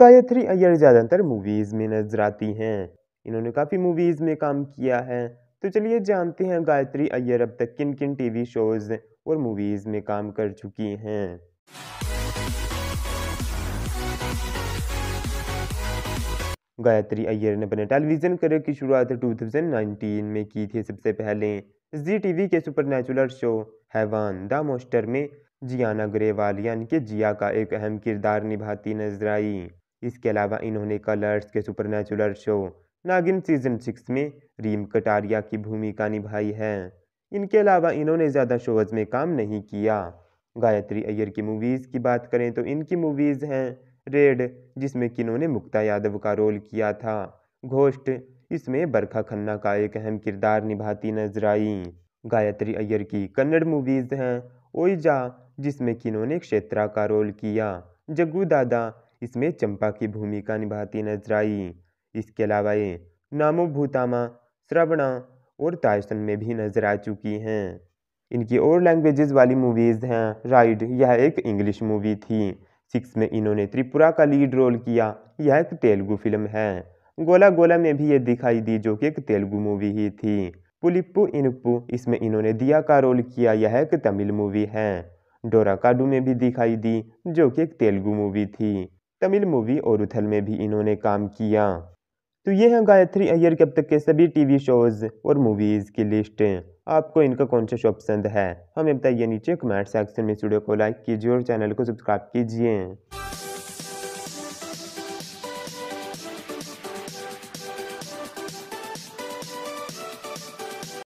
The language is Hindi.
गायत्री अय्यर ज़्यादातर मूवीज़ में नजर आती हैं इन्होंने काफ़ी मूवीज़ में काम किया है तो चलिए जानते हैं गायत्री अय्यर अब तक किन किन टीवी शोज़ और मूवीज़ में काम कर चुकी हैं गायत्री अय्यर ने अपने टेलीविज़न करियर की शुरुआत 2019 में की थी सबसे पहले जी टीवी के super show Haiwaan the monster में जियाना ग्रेवाल यानी कि जिया का एक अहम किरदार निभाती नजर आई इसके अलावा इन्होंने कलर्स के supernatural show Naagin season six में रीम कटारिया की भूमिका निभाई है इनके अलावा इन्होंने ज़्यादा शोज़ में काम नहीं किया गायत्री अय्यर की मूवीज़ की बात करें तो इनकी मूवीज़ हैं रेड जिसमें कि इन्होंने मुक्ता यादव का रोल किया था घोष्ट इसमें बरखा खन्ना का एक अहम किरदार निभाती नजर आई गायत्री अय्यर की कन्नड़ मूवीज़ हैं ओइजा जिसमें कि इन्होंने क्षेत्रा का रोल किया जग्गू दादा इसमें चंपा की भूमिका निभाती नजर आई इसके अलावा ये नामो भूतामा श्रवणा और तायसन में भी नजर आ चुकी हैं इनकी और लैंग्वेजेस वाली मूवीज़ हैं राइड यह एक इंग्लिश मूवी थी सिक्स में इन्होंने त्रिपुरा का लीड रोल किया यह एक तेलुगु फिल्म है गोला गोला में भी ये दिखाई दी जो कि एक तेलुगु मूवी ही थी पुलिप्पू इनप्पू इसमें इन्होंने दिया का रोल किया यह एक तमिल मूवी है डोरा काडू में भी दिखाई दी जो कि एक तेलुगु मूवी थी तमिल मूवी और उथल में भी इन्होंने काम किया तो ये हैं गायत्री अय्यर के अब तक के सभी टीवी शोज़ और मूवीज़ की लिस्ट आपको इनका कौन सा शो पसंद है हमें बताइए नीचे कमेंट सेक्शन में स्टूडियो को लाइक कीजिए और चैनल को सब्सक्राइब कीजिए